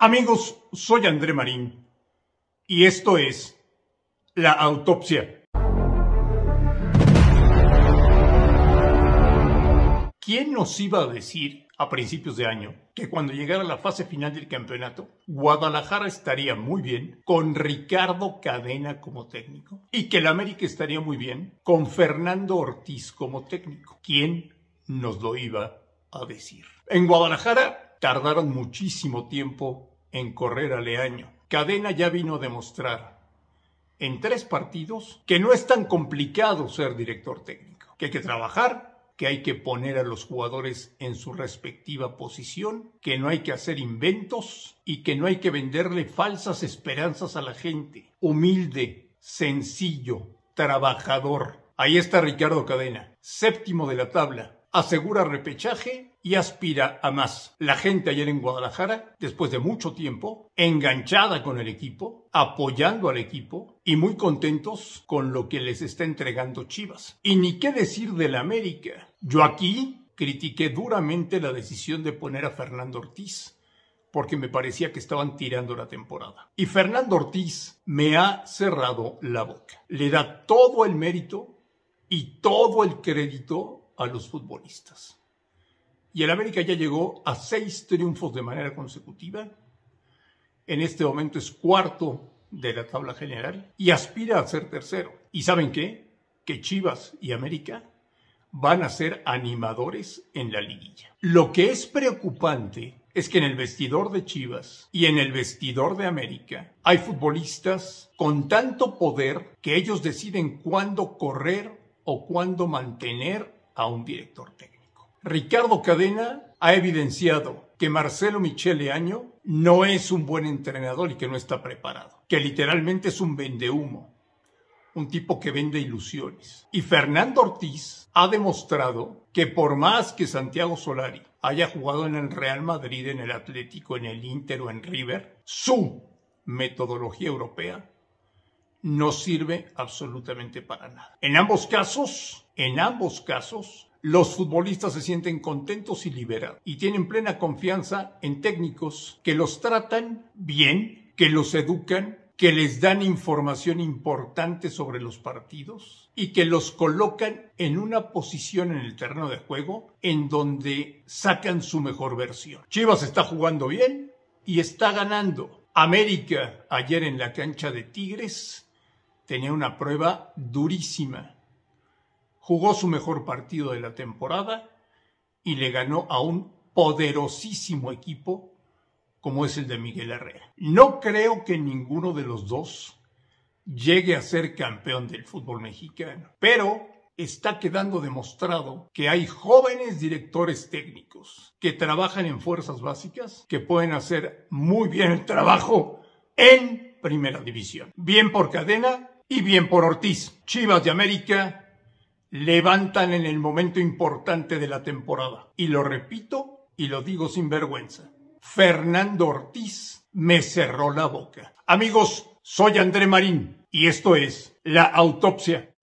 Amigos, soy André Marín y esto es La Autopsia. ¿Quién nos iba a decir a principios de año que cuando llegara la fase final del campeonato, Guadalajara estaría muy bien con Ricardo Cadena como técnico y que el América estaría muy bien con Fernando Ortiz como técnico? ¿Quién nos lo iba a decir? En Guadalajara tardaron muchísimo tiempo en correr aleaño. Cadena ya vino a demostrar en tres partidos que no es tan complicado ser director técnico, que hay que trabajar, que hay que poner a los jugadores en su respectiva posición, que no hay que hacer inventos y que no hay que venderle falsas esperanzas a la gente. Humilde, sencillo, trabajador. Ahí está Ricardo Cadena, séptimo de la tabla, asegura repechaje y aspira a más. La gente ayer en Guadalajara, después de mucho tiempo, enganchada con el equipo, apoyando al equipo y muy contentos con lo que les está entregando Chivas. Y ni qué decir del América. Yo aquí critiqué duramente la decisión de poner a Fernando Ortiz porque me parecía que estaban tirando la temporada. Y Fernando Ortiz me ha cerrado la boca. Le da todo el mérito y todo el crédito a los futbolistas. Y el América ya llegó a seis triunfos de manera consecutiva. En este momento es cuarto de la tabla general y aspira a ser tercero. ¿Y saben qué? Que Chivas y América van a ser animadores en la liguilla. Lo que es preocupante es que en el vestidor de Chivas y en el vestidor de América hay futbolistas con tanto poder que ellos deciden cuándo correr o cuándo mantener a un director técnico. Ricardo Cadena ha evidenciado que Marcelo Michele Año no es un buen entrenador y que no está preparado, que literalmente es un vendehumo, un tipo que vende ilusiones. Y Fernando Ortiz ha demostrado que por más que Santiago Solari haya jugado en el Real Madrid, en el Atlético, en el Inter o en River, su metodología europea no sirve absolutamente para nada. En ambos casos, en ambos casos, los futbolistas se sienten contentos y liberados y tienen plena confianza en técnicos que los tratan bien, que los educan, que les dan información importante sobre los partidos y que los colocan en una posición en el terreno de juego en donde sacan su mejor versión. Chivas está jugando bien y está ganando. América ayer en la cancha de Tigres tenía una prueba durísima jugó su mejor partido de la temporada y le ganó a un poderosísimo equipo como es el de Miguel Herrera. No creo que ninguno de los dos llegue a ser campeón del fútbol mexicano, pero está quedando demostrado que hay jóvenes directores técnicos que trabajan en fuerzas básicas que pueden hacer muy bien el trabajo en primera división. Bien por Cadena y bien por Ortiz. Chivas de América levantan en el momento importante de la temporada. Y lo repito y lo digo sin vergüenza. Fernando Ortiz me cerró la boca. Amigos, soy André Marín y esto es La Autopsia.